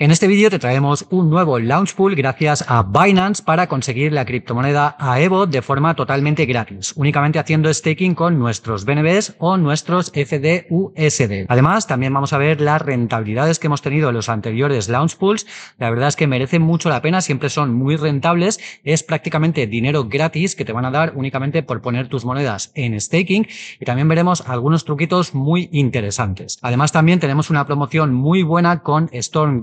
En este vídeo te traemos un nuevo launch pool gracias a Binance para conseguir la criptomoneda a Evo de forma totalmente gratis, únicamente haciendo staking con nuestros BNBs o nuestros FDUSD. Además, también vamos a ver las rentabilidades que hemos tenido en los anteriores launch pools. La verdad es que merecen mucho la pena, siempre son muy rentables. Es prácticamente dinero gratis que te van a dar únicamente por poner tus monedas en staking y también veremos algunos truquitos muy interesantes. Además, también tenemos una promoción muy buena con Storm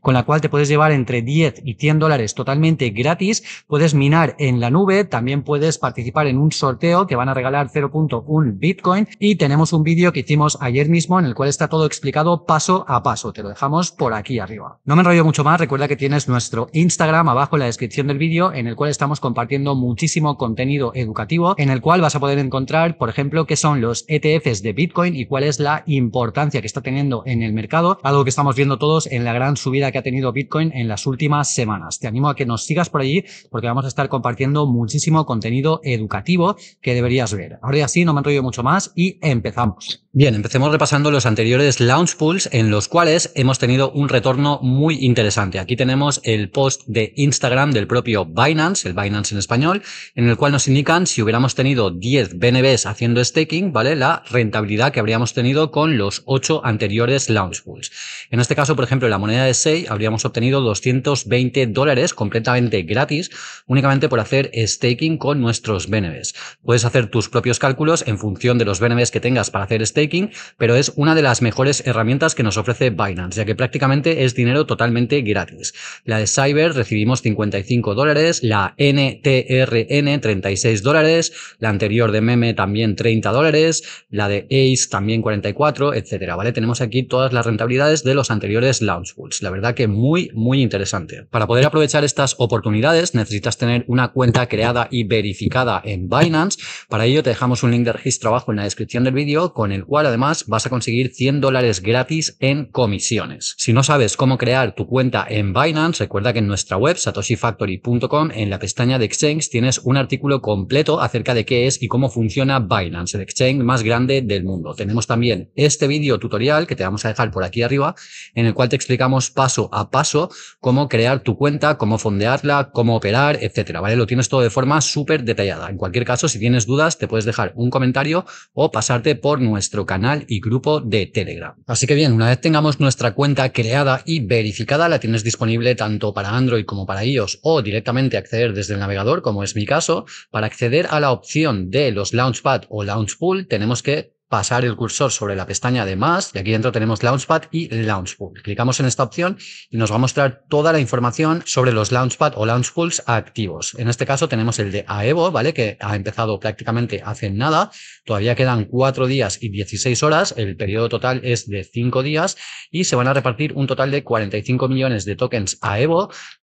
con la cual te puedes llevar entre 10 y 100 dólares totalmente gratis. Puedes minar en la nube, también puedes participar en un sorteo, que van a regalar 0.1 Bitcoin y tenemos un vídeo que hicimos ayer mismo en el cual está todo explicado paso a paso. Te lo dejamos por aquí arriba. No me enrollo mucho más, recuerda que tienes nuestro Instagram abajo en la descripción del vídeo en el cual estamos compartiendo muchísimo contenido educativo en el cual vas a poder encontrar, por ejemplo, qué son los ETFs de Bitcoin y cuál es la importancia que está teniendo en el mercado, algo que estamos viendo todos en la gran subida que ha tenido Bitcoin en las últimas semanas. Te animo a que nos sigas por allí porque vamos a estar compartiendo muchísimo contenido educativo que deberías ver. Ahora sí, no me enrollo mucho más y empezamos. Bien, empecemos repasando los anteriores launch pools en los cuales hemos tenido un retorno muy interesante. Aquí tenemos el post de Instagram del propio Binance, el Binance en español, en el cual nos indican si hubiéramos tenido 10 BNBs haciendo staking, ¿vale? La rentabilidad que habríamos tenido con los 8 anteriores launch pools. En este caso, por ejemplo, la moneda de SEI habríamos obtenido 220 dólares completamente gratis únicamente por hacer staking con nuestros BNBs. Puedes hacer tus propios cálculos en función de los BNBs que tengas para hacer staking, pero es una de las mejores herramientas que nos ofrece Binance, ya que prácticamente es dinero totalmente gratis. La de Cyber recibimos 55 dólares, la NTRN 36 dólares, la anterior de Meme también 30 dólares, la de Ace también 44, etcétera, ¿vale? Tenemos aquí todas las rentabilidades de los anteriores Launchpool la verdad que muy, muy interesante. Para poder aprovechar estas oportunidades necesitas tener una cuenta creada y verificada en Binance. Para ello te dejamos un link de registro abajo en la descripción del vídeo con el cual además vas a conseguir 100 dólares gratis en comisiones. Si no sabes cómo crear tu cuenta en Binance, recuerda que en nuestra web satoshifactory.com en la pestaña de Exchange tienes un artículo completo acerca de qué es y cómo funciona Binance, el exchange más grande del mundo. Tenemos también este vídeo tutorial que te vamos a dejar por aquí arriba en el cual te explicamos paso a paso cómo crear tu cuenta, cómo fondearla, cómo operar, etcétera, ¿vale? Lo tienes todo de forma súper detallada. En cualquier caso, si tienes dudas, te puedes dejar un comentario o pasarte por nuestro canal y grupo de Telegram. Así que bien, una vez tengamos nuestra cuenta creada y verificada, la tienes disponible tanto para Android como para iOS o directamente acceder desde el navegador, como es mi caso, para acceder a la opción de los Launchpad o Launchpool tenemos que pasar el cursor sobre la pestaña de más y aquí dentro tenemos Launchpad y Launchpool. Clicamos en esta opción y nos va a mostrar toda la información sobre los Launchpad o Launchpools activos. En este caso tenemos el de AEVO, ¿vale? Que ha empezado prácticamente hace nada. Todavía quedan cuatro días y 16 horas. El periodo total es de cinco días y se van a repartir un total de 45 millones de tokens AEVO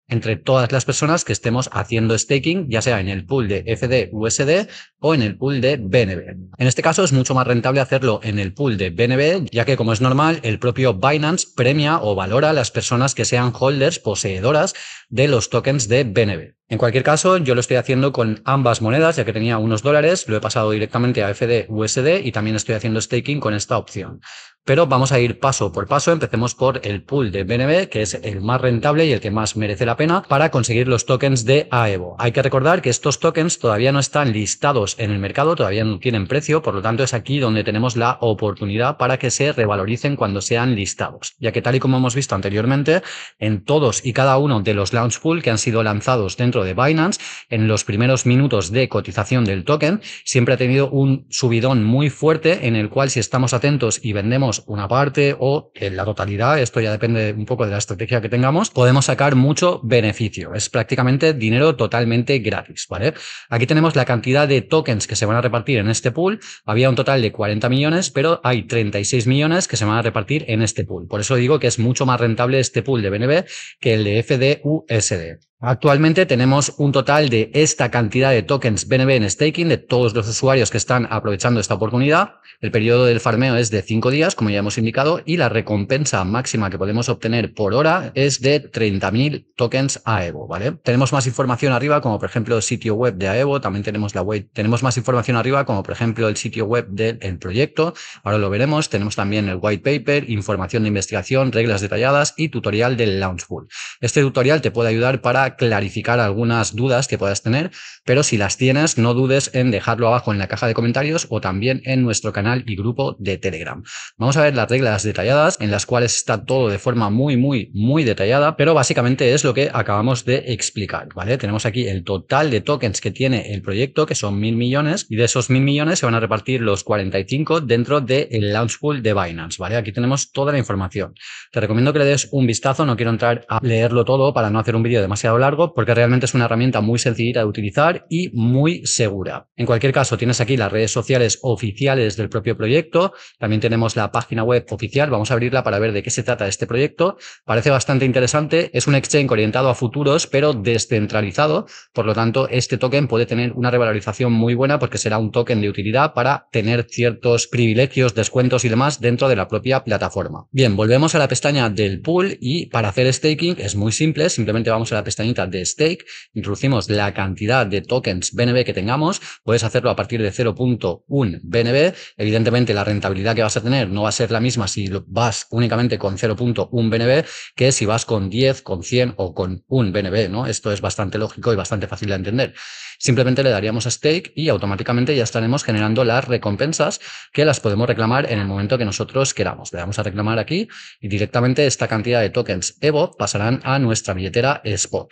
entre todas las personas que estemos haciendo staking, ya sea en el pool de FDUSD USD o en el pool de BNB. En este caso es mucho más rentable hacerlo en el pool de BNB, ya que como es normal, el propio Binance premia o valora a las personas que sean holders poseedoras de los tokens de BNB. En cualquier caso, yo lo estoy haciendo con ambas monedas, ya que tenía unos dólares, lo he pasado directamente a FDUSD USD y también estoy haciendo staking con esta opción pero vamos a ir paso por paso. Empecemos por el pool de BNB, que es el más rentable y el que más merece la pena para conseguir los tokens de AEVO. Hay que recordar que estos tokens todavía no están listados en el mercado, todavía no tienen precio, por lo tanto es aquí donde tenemos la oportunidad para que se revaloricen cuando sean listados, ya que tal y como hemos visto anteriormente, en todos y cada uno de los launch pool que han sido lanzados dentro de Binance, en los primeros minutos de cotización del token, siempre ha tenido un subidón muy fuerte en el cual si estamos atentos y vendemos una parte o en la totalidad, esto ya depende un poco de la estrategia que tengamos, podemos sacar mucho beneficio. Es prácticamente dinero totalmente gratis, ¿vale? Aquí tenemos la cantidad de tokens que se van a repartir en este pool. Había un total de 40 millones, pero hay 36 millones que se van a repartir en este pool. Por eso digo que es mucho más rentable este pool de BNB que el de FDUSD. Actualmente tenemos un total de esta cantidad de tokens BNB en staking de todos los usuarios que están aprovechando esta oportunidad. El periodo del farmeo es de cinco días, como ya hemos indicado, y la recompensa máxima que podemos obtener por hora es de 30.000 tokens AEVO, ¿vale? Tenemos más información arriba, como por ejemplo el sitio web de AEVO, también tenemos la web, tenemos más información arriba, como por ejemplo el sitio web del proyecto, ahora lo veremos, tenemos también el white paper, información de investigación, reglas detalladas y tutorial del Launchpool. Este tutorial te puede ayudar para clarificar algunas dudas que puedas tener, pero si las tienes, no dudes en dejarlo abajo en la caja de comentarios o también en nuestro canal y grupo de Telegram. Vamos a ver las reglas detalladas en las cuales está todo de forma muy, muy, muy detallada, pero básicamente es lo que acabamos de explicar, ¿vale? Tenemos aquí el total de tokens que tiene el proyecto, que son mil millones, y de esos mil millones se van a repartir los 45 dentro del launch pool de Binance, ¿vale? Aquí tenemos toda la información. Te recomiendo que le des un vistazo, no quiero entrar a leerlo todo para no hacer un vídeo demasiado largo porque realmente es una herramienta muy sencilla de utilizar y muy segura. En cualquier caso, tienes aquí las redes sociales oficiales del propio proyecto. También tenemos la página web oficial. Vamos a abrirla para ver de qué se trata este proyecto. Parece bastante interesante. Es un exchange orientado a futuros, pero descentralizado. Por lo tanto, este token puede tener una revalorización muy buena porque será un token de utilidad para tener ciertos privilegios, descuentos y demás dentro de la propia plataforma. Bien, volvemos a la pestaña del pool y para hacer staking es muy simple. Simplemente vamos a la pestaña de stake, introducimos la cantidad de tokens BNB que tengamos, puedes hacerlo a partir de 0.1 BNB, evidentemente la rentabilidad que vas a tener no va a ser la misma si vas únicamente con 0.1 BNB que si vas con 10, con 100 o con un BNB, ¿no? Esto es bastante lógico y bastante fácil de entender. Simplemente le daríamos stake y automáticamente ya estaremos generando las recompensas que las podemos reclamar en el momento que nosotros queramos. Le damos a reclamar aquí y directamente esta cantidad de tokens EVO pasarán a nuestra billetera Spot.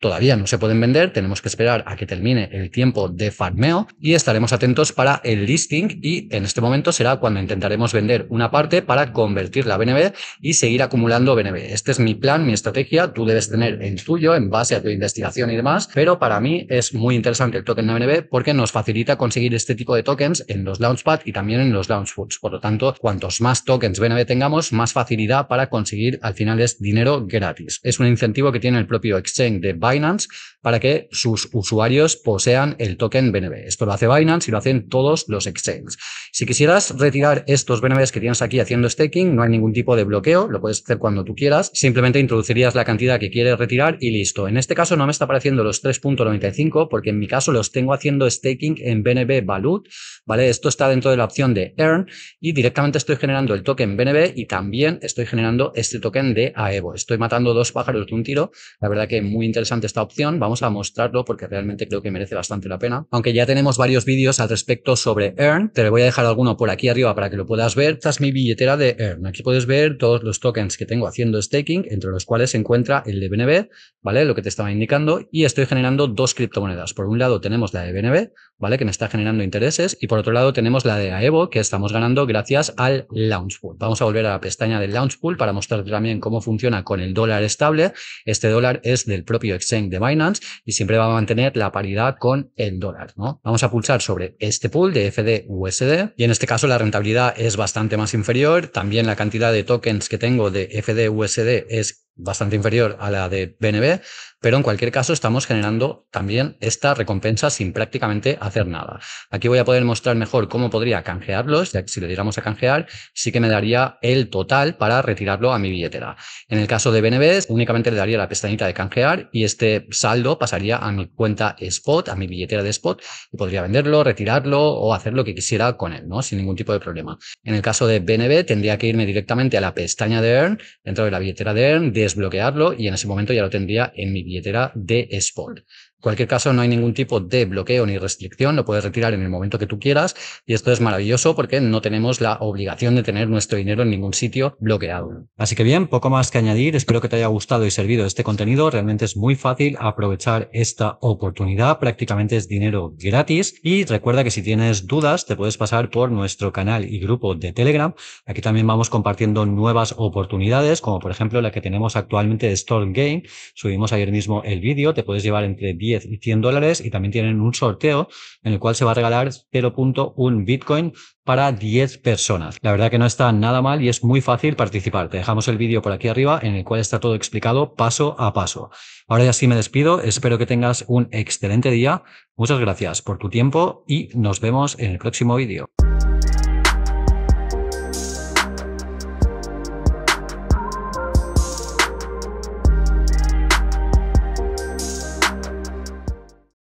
todavía no se pueden vender, tenemos que esperar a que termine el tiempo de farmeo y estaremos atentos para el listing y en este momento será cuando intentaremos vender una parte para convertirla a BNB y seguir acumulando BNB. Este es mi plan, mi estrategia, tú debes tener el tuyo en base a tu investigación y demás, pero para mí es muy interesante el token de BNB porque nos facilita conseguir este tipo de tokens en los Launchpad y también en los Launchfoods. Por lo tanto, cuantos más tokens BNB tengamos, más facilidad para conseguir al final es dinero gratis. Es un incentivo que tiene el propio exchange de Binance para que sus usuarios posean el token BNB. Esto lo hace Binance y lo hacen todos los exchanges. Si quisieras retirar estos BNBs que tienes aquí haciendo staking, no hay ningún tipo de bloqueo, lo puedes hacer cuando tú quieras, simplemente introducirías la cantidad que quieres retirar y listo. En este caso no me está apareciendo los 3.95 porque en mi caso los tengo haciendo staking en BNB Vault. ¿vale? Esto está dentro de la opción de Earn y directamente estoy generando el token BNB y también estoy generando este token de AEVO. Estoy matando dos pájaros de un tiro. La verdad que muy interesante esta opción vamos a mostrarlo porque realmente creo que merece bastante la pena. Aunque ya tenemos varios vídeos al respecto sobre Earn, te voy a dejar alguno por aquí arriba para que lo puedas ver. Esta es mi billetera de Earn. Aquí puedes ver todos los tokens que tengo haciendo staking, entre los cuales se encuentra el de BNB, ¿vale? Lo que te estaba indicando. Y estoy generando dos criptomonedas. Por un lado tenemos la de BNB, ¿vale? Que me está generando intereses. Y por otro lado tenemos la de AEVO, que estamos ganando gracias al Launchpool. Pool. Vamos a volver a la pestaña del Launch Pool para mostrarte también cómo funciona con el dólar estable. Este dólar es del propio exchange de Binance y siempre va a mantener la paridad con el dólar. ¿no? Vamos a pulsar sobre este pool de FDUSD y en este caso la rentabilidad es bastante más inferior. También la cantidad de tokens que tengo de FDUSD es bastante inferior a la de BNB, pero en cualquier caso estamos generando también esta recompensa sin prácticamente hacer nada. Aquí voy a poder mostrar mejor cómo podría canjearlos, ya que si le diéramos a canjear, sí que me daría el total para retirarlo a mi billetera. En el caso de BNB, únicamente le daría la pestañita de canjear y este saldo pasaría a mi cuenta spot, a mi billetera de spot, y podría venderlo, retirarlo o hacer lo que quisiera con él, ¿no? Sin ningún tipo de problema. En el caso de BNB, tendría que irme directamente a la pestaña de Earn, dentro de la billetera de Earn, de desbloquearlo y en ese momento ya lo tendría en mi billetera de Sport. En cualquier caso, no hay ningún tipo de bloqueo ni restricción, lo puedes retirar en el momento que tú quieras y esto es maravilloso porque no tenemos la obligación de tener nuestro dinero en ningún sitio bloqueado. Así que bien, poco más que añadir, espero que te haya gustado y servido este contenido, realmente es muy fácil aprovechar esta oportunidad, prácticamente es dinero gratis y recuerda que si tienes dudas te puedes pasar por nuestro canal y grupo de Telegram, aquí también vamos compartiendo nuevas oportunidades como por ejemplo la que tenemos actualmente de Storm Game, subimos ayer mismo el vídeo, te puedes llevar entre 10 10 y 100 dólares y también tienen un sorteo en el cual se va a regalar 0.1 Bitcoin para 10 personas. La verdad que no está nada mal y es muy fácil participar. Te dejamos el vídeo por aquí arriba en el cual está todo explicado paso a paso. Ahora ya sí me despido, espero que tengas un excelente día. Muchas gracias por tu tiempo y nos vemos en el próximo vídeo.